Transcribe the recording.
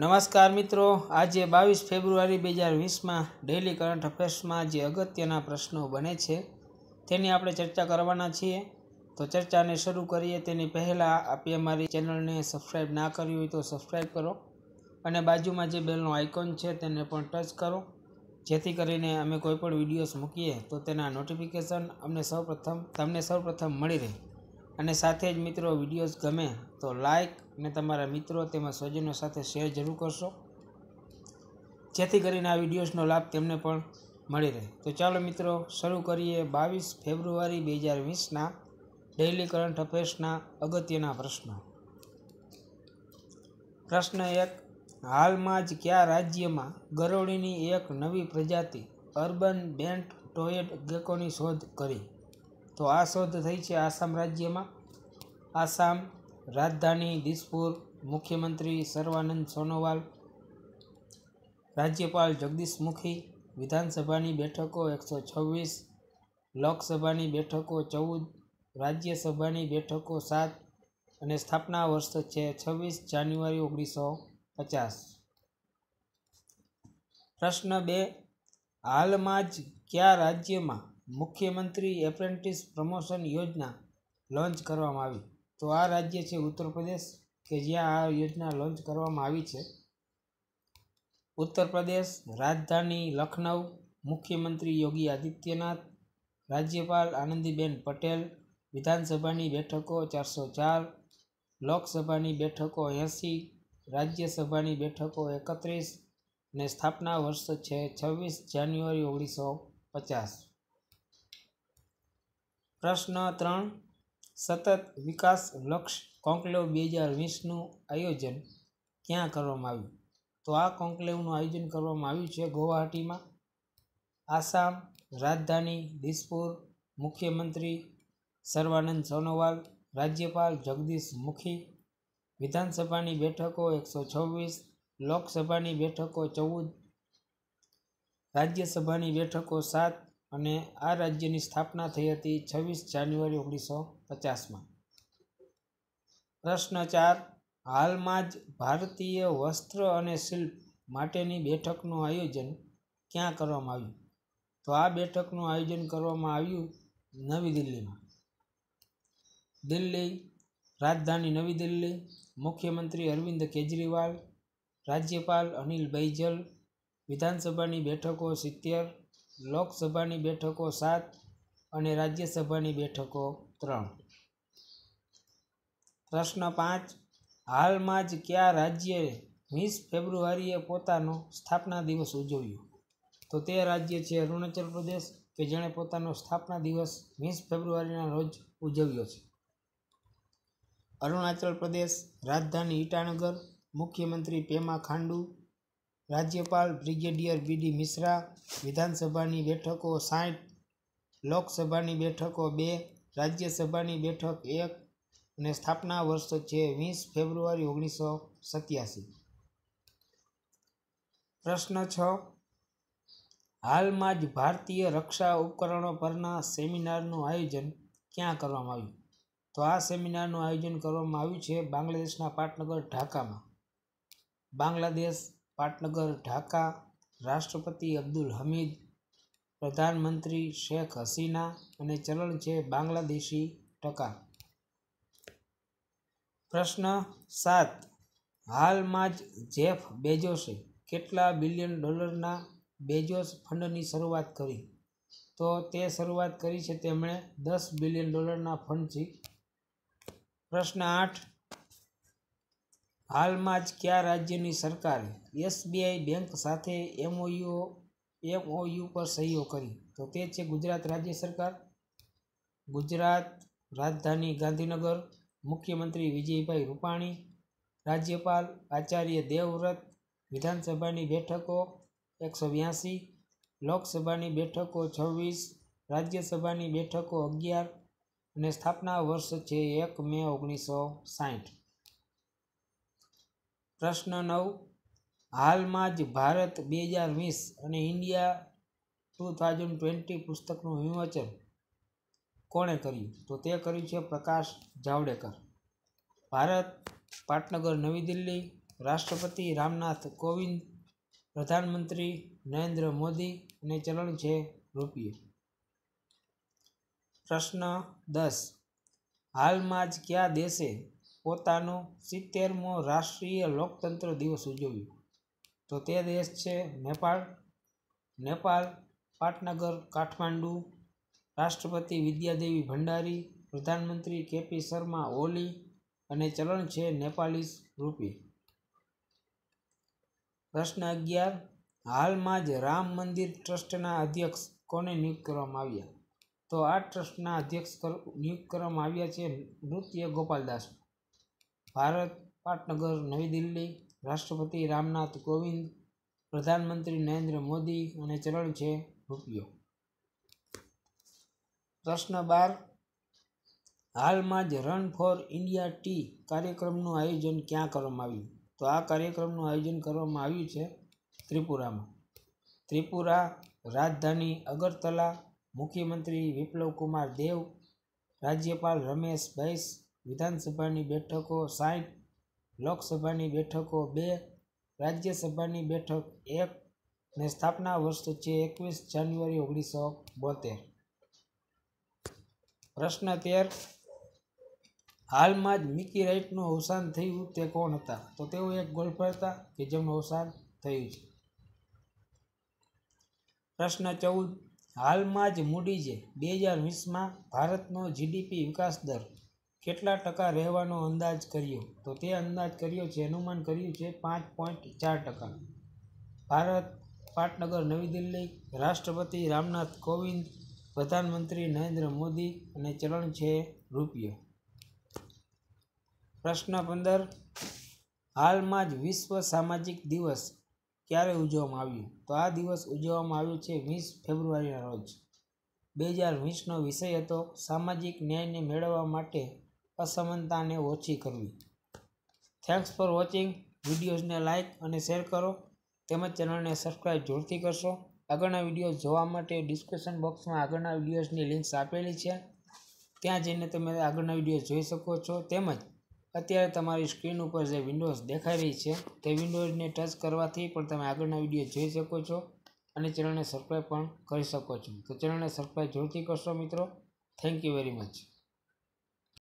નમસ્કાર મિત્રો આજે બાવીસ ફેબ્રુઆરી બે હજાર વીસમાં ડેઇલી કરંટ અફેર્સમાં જે અગત્યના પ્રશ્નો બને છે તેની આપણે ચર્ચા કરવાના છીએ તો ચર્ચાને શરૂ કરીએ તેની પહેલાં આપે અમારી ચેનલને સબસ્ક્રાઈબ ના કરી હોય તો સબસ્ક્રાઈબ કરો અને બાજુમાં જે બેલનો આઇકોન છે તેને પણ ટચ કરો જેથી કરીને અમે કોઈપણ વિડીયોઝ મૂકીએ તો તેના નોટિફિકેશન અમને સૌપ્રથમ તમને સૌપ્રથમ મળી રહે અને સાથે જ મિત્રો વિડીયોઝ ગમે તો લાઇક ને તમારા મિત્રો તેમજ સ્વજનો સાથે શેર જરૂર કરશો જેથી કરીને આ વિડીયોઝનો લાભ તેમને પણ મળી રહે તો ચાલો મિત્રો શરૂ કરીએ બાવીસ ફેબ્રુઆરી બે હજાર વીસના ડેઇલી કરંટ અફેર્સના અગત્યના પ્રશ્નો પ્રશ્ન એક હાલમાં જ કયા રાજ્યમાં ગરોળીની એક નવી પ્રજાતિ અર્બન બેન્ટ ટોયડ ગેકોની શોધ કરી તો આ શોધ થઈ છે આસામ રાજ્યમાં આસામ રાજધાની દિસપુર મુખ્યમંત્રી સર્વાનંદ સોનોવાલ રાજ્યપાલ જગદીશ મુખી વિધાનસભાની બેઠકો એકસો છવ્વીસ લોકસભાની બેઠકો ચૌદ રાજ્યસભાની બેઠકો સાત અને સ્થાપના વર્ષ છે છવ્વીસ જાન્યુઆરી ઓગણીસો પચાસ પ્રશ્ન બે હાલમાં જ કયા રાજ્યમાં મુખ્યમંત્રી એપ્રેન્ટિસ પ્રમોશન યોજના લોન્ચ કરવામાં આવી તો આ રાજ્ય છે ઉત્તર પ્રદેશ કે જ્યાં આ યોજના લોન્ચ કરવામાં આવી છે ઉત્તર પ્રદેશ રાજધાની લખનઉ મુખ્યમંત્રી યોગી આદિત્યનાથ રાજ્યપાલ આનંદીબેન પટેલ વિધાનસભાની બેઠકો ચારસો ચાર લોકસભાની બેઠકો એંસી રાજ્યસભાની બેઠકો એકત્રીસ ને સ્થાપના વર્ષ છે છવ્વીસ જાન્યુઆરી ઓગણીસો પચાસ પ્રશ્ન ત્રણ સતત વિકાસ લક્ષ કોન્કલેવ બે હજાર વીસનું આયોજન ક્યાં કરવામાં આવ્યું તો આ કોન્કલેવનું આયોજન કરવામાં આવ્યું છે ગુવાહાટીમાં આસામ રાજધાની દિસપુર મુખ્યમંત્રી સર્વાનંદ સોનોવાલ રાજ્યપાલ જગદીશ મુખી વિધાનસભાની બેઠકો એકસો છવ્વીસ લોકસભાની બેઠકો ચૌદ રાજ્યસભાની બેઠકો સાત અને આ રાજ્યની સ્થાપના થઈ હતી છવ્વીસ જાન્યુઆરી ઓગણીસો પચાસમાં પ્રશ્ન ચાર હાલમાં જ ભારતીય વસ્ત્ર અને શિલ્પ માટેની બેઠકનું આયોજન ક્યાં કરવામાં આવ્યું તો આ બેઠકનું આયોજન કરવામાં આવ્યું નવી દિલ્હીમાં દિલ્હી રાજધાની નવી દિલ્હી મુખ્યમંત્રી અરવિંદ કેજરીવાલ રાજ્યપાલ અનિલ બૈજલ વિધાનસભાની બેઠકો સિત્તેર લોકસભાની બેઠકો સાત અને રાજ્યસભાની બેઠકો ત્રણ પ્રશ્ન પાંચ હાલમાં જ કયા રાજ્ય વીસ ફેબ્રુઆરીએ પોતાનો સ્થાપના દિવસ ઉજવ્યો તો તે રાજ્ય છે અરુણાચલ પ્રદેશ કે જેણે પોતાનો સ્થાપના દિવસ વીસ ફેબ્રુઆરીના રોજ ઉજવ્યો છે અરુણાચલ પ્રદેશ રાજધાની ઈટાનગર મુખ્યમંત્રી પેમા ખાંડુ રાજ્યપાલ બ્રિગેડિયર બીડી મિશ્રા વિધાનસભાની બેઠકો સાઠ લોકસભાની બેઠકો બે રાજ્યસભાની બેઠક એક અને સ્થાપના વર્ષ છે વીસ ફેબ્રુઆરી ઓગણીસો સત્યાસી પ્રશ્ન છ હાલમાં જ ભારતીય રક્ષા ઉપકરણો પરના સેમિનારનું આયોજન ક્યાં કરવામાં આવ્યું તો આ સેમિનારનું આયોજન કરવામાં આવ્યું છે બાંગ્લાદેશના પાટનગર ઢાકામાં બાંગ્લાદેશ પાટનગર ઢાકા રાષ્ટ્રપતિ અબ્દુલ હમીદ પ્રધાનમંત્રી શેખ હસીના અને ચલણ છે બાંગ્લાદેશી ટકા પ્રશ્ન સાત હાલમાં જ જેફ બેજોસે કેટલા બિલિયન ડોલરના બેજોસ ફંડની શરૂઆત કરી તો તે શરૂઆત કરી છે તેમણે દસ બિલિયન ડોલરના ફંડથી પ્રશ્ન આઠ હાલમાં જ કયા રાજ્યની સરકારે એસબીઆઈ બેંક સાથે એમઓયુ એમઓયુ પર સહીઓ કરી તો તે છે ગુજરાત રાજ્ય સરકાર ગુજરાત રાજધાની ગાંધીનગર મુખ્યમંત્રી વિજયભાઈ રૂપાણી રાજ્યપાલ આચાર્ય દેવવ્રત વિધાનસભાની બેઠકો એકસો બ્યાસી લોકસભાની બેઠકો છવ્વીસ રાજ્યસભાની બેઠકો અગિયાર અને સ્થાપના વર્ષ છે એક મે ઓગણીસો સાઠ પ્રશ્ન નવ હાલમાં જ ભારત બે હજાર વીસ અને ઇન્ડિયા ટુ થાઉઝન્ડ ટ્વેન્ટી પુસ્તકનું વિમોચન કોણે કર્યું તો તે કર્યું છે પ્રકાશ જાવડેકર ભારત પાટનગર નવી દિલ્હી રાષ્ટ્રપતિ રામનાથ કોવિંદ પ્રધાનમંત્રી નરેન્દ્ર મોદી અને ચલણ છે રૂપિયે પ્રશ્ન દસ હાલમાં જ કયા દેશે પોતાનો સિત્તેરમો રાષ્ટ્રીય લોકતંત્ર દિવસ ઉજવ્યો તો તે દેશ છે નેપાળ નેપાળ પાટનગર કાઠમાંડુ રાષ્ટ્રપતિ વિદ્યાદેવી ભંડારી પ્રધાનમંત્રી કેપી શર્મા ઓલી અને ચલણ છે નેપાલીસ રૂપી પ્રશ્ન અગિયાર હાલમાં જ રામ મંદિર ટ્રસ્ટના અધ્યક્ષ કોને નિયુક્ત કરવામાં આવ્યા તો આ ટ્રસ્ટના અધ્યક્ષ નિયુક્ત કરવામાં આવ્યા છે નૃત્ય ગોપાલદાસ ભારત પાટનગર નવી દિલ્હી રાષ્ટ્રપતિ રામનાથ કોવિંદ પ્રધાનમંત્રી નરેન્દ્ર મોદી અને ચરણ છે રૂપિયો પ્રશ્ન બાર હાલમાં જ રન ફોર ઇન્ડિયા ટી કાર્યક્રમનું આયોજન ક્યાં કરવામાં આવ્યું તો આ કાર્યક્રમનું આયોજન કરવામાં આવ્યું છે ત્રિપુરામાં ત્રિપુરા રાજધાની અગરતલા મુખ્યમંત્રી વિપ્લવ કુમાર દેવ રાજ્યપાલ રમેશ બૈસ વિધાનસભાની બેઠકો સાઠ લોકસભાની બેઠકો બે રાજ્યસભાની બેઠક એક ને સ્થાપના વર્ષ છે એકવીસ જાન્યુઆરી ઓગણીસો બોતેર પ્રશ્ન તેર હાલમાં જ મિકી રાઇટનું અવસાન થયું તે કોણ હતા તો તેઓ એક ગોલ્ફર હતા કે જેમનું અવસાન થયું છે પ્રશ્ન ચૌદ હાલમાં જ મૂડીજે બે હજાર વીસમાં ભારતનો જીડીપી વિકાસ દર કેટલા ટકા રહેવાનો અંદાજ કર્યો તો તે અંદાજ કર્યો છે અનુમાન કર્યું છે પાંચ પોઈન્ટ ચાર ટકા ભારત પાટનગર નવી દિલ્હી રાષ્ટ્રપતિ રામનાથ કોવિંદ પ્રધાનમંત્રી નરેન્દ્ર મોદી અને ચલણ છે રૂપિયો પ્રશ્ન પંદર હાલમાં જ વિશ્વ સામાજિક દિવસ ક્યારે ઉજવવામાં આવ્યું તો આ દિવસ ઉજવવામાં આવ્યો છે વીસ ફેબ્રુઆરીના રોજ બે હજાર વીસનો વિષય હતો સામાજિક ન્યાયને મેળવવા માટે અસમાનતાને ઓછી કરવી થેન્ક્સ ફોર વોચિંગ વિડીયોઝને લાઇક અને શેર કરો તેમજ ચેનલને સબસ્ક્રાઈબ જોરથી કરશો આગળના વિડીયો જોવા માટે ડિસ્ક્રિપ્શન બોક્સમાં આગળના વિડીયોઝની લિંક્સ આપેલી છે ત્યાં જઈને તમે આગળના વિડીયો જોઈ શકો છો તેમજ અત્યારે તમારી સ્ક્રીન ઉપર જે વિન્ડોઝ દેખાઈ રહી છે તે વિન્ડોઝને ટચ કરવાથી પણ તમે આગળના વિડીયો જોઈ શકો છો અને ચેનલને સબસ્ક્રાઈબ પણ કરી શકો છો તો ચેનલને સબસ્ક્રાઈબ જોરથી કરશો મિત્રો થેન્ક યુ વેરી મચ